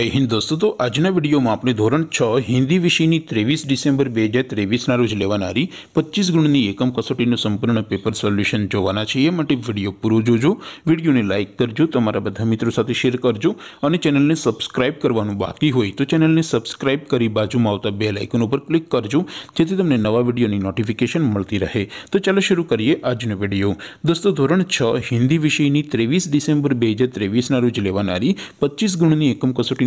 ऐ हिंदुस्तों तो आजने वीडियो मां अपने ધોરણ 6 હિન્દી વિષયની 23 ડિસેમ્બર 2023 ના રોજ લેવાણારી 25 ગુણની એકમ કસોટીનો સંપૂર્ણ પેપર સોલ્યુશન જોવાના છે એ માટે વિડિયો પૂરો જોજો વિડિયોને લાઈક કરજો તમારા બધા મિત્રો સાથે શેર કરજો અને ચેનલને સબ્સ્ક્રાઇબ કરવાનું બાકી હોય તો ચેનલને સબ્સ્ક્રાઇબ કરી બાજુમાં આવતા બેલ આઇકન ઉપર ક્લિક કરજો જેથી તમને નવા વિડિયોની નોટિફિકેશન મળતી રહે તો ચાલો શરુ કરીએ આજનો વિડિયો દોસ્તો ધોરણ 6 હિન્દી વિષયની 23 ડિસેમ્બર 2023 ના રોજ લેવાણારી 25 ગુણની એકમ કસોટી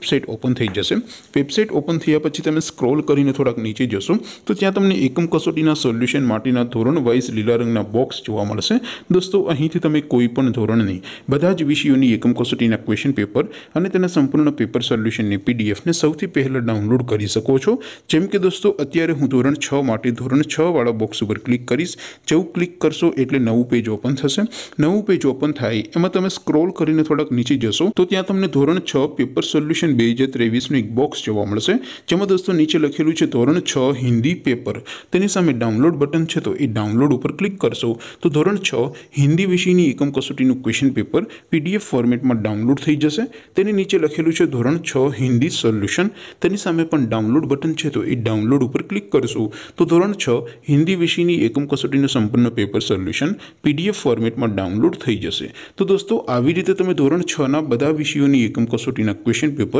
વેબસાઇટ ઓપન થઈ જશે વેબસાઇટ ઓપન થયા પછી તમે સ્ક્રોલ કરીને થોડક નીચે જશો તો ત્યાં તમને એકમ કસોટીના સોલ્યુશન માટીના ધોરણ 9 લિલા રંગના બોક્સ જોવા મળશે દોસ્તો અહીંથી તમે કોઈ પણ ધોરણની બધા જ વિષયોની એકમ કસોટીના ક્વેશ્ચન પેપર અને તેના સંપૂર્ણના પેપર સોલ્યુશનની પીડીએફ ને સૌથી પહેલા ડાઉનલોડ કરી શકો છો જેમ કે દોસ્તો અત્યારે હું ધોરણ 6 માટી ધોરણ 6 વાળો બોક્સ ઉપર ક્લિક કરશો જેઉ ક્લિક કરશો એટલે નવું પેજ ઓપન થશે નવું પેજ ઓપન થાય એમાં તમે સ્ક્રોલ કરીને થોડક નીચે જશો તો ત્યાં તમને ધોરણ 6 પેપર સોલ્યુશન બેજી 23 ની એક બોક્સ જોવા મળશે જેમ દોસ્તો નીચે લખેલું છે ધોરણ 6 હિન્દી પેપર તેની સામે ડાઉનલોડ બટન છે તો ઈ ડાઉનલોડ ઉપર ક્લિક કરશો તો ધોરણ 6 હિન્દી વિષયની એકમ કસોટીનું ક્વેશ્ચન પેપર પીડીએફ ફોર્મેટમાં ડાઉનલોડ થઈ જશે તેની નીચે લખેલું છે ધોરણ 6 હિન્દી સોલ્યુશન તેની સામે પણ ડાઉનલોડ બટન છે તો ઈ ડાઉનલોડ ઉપર ક્લિક કરશો તો ધોરણ 6 હિન્દી વિષયની એકમ કસોટીનું સંપૂર્ણ પેપર સોલ્યુશન પીડીએફ ફોર્મેટમાં ડાઉનલોડ થઈ જશે તો દોસ્તો આવી રીતે તમે ધોરણ 6 ના બધા વિષયોની એકમ કસોટીના ક્વેશ્ચન પેપર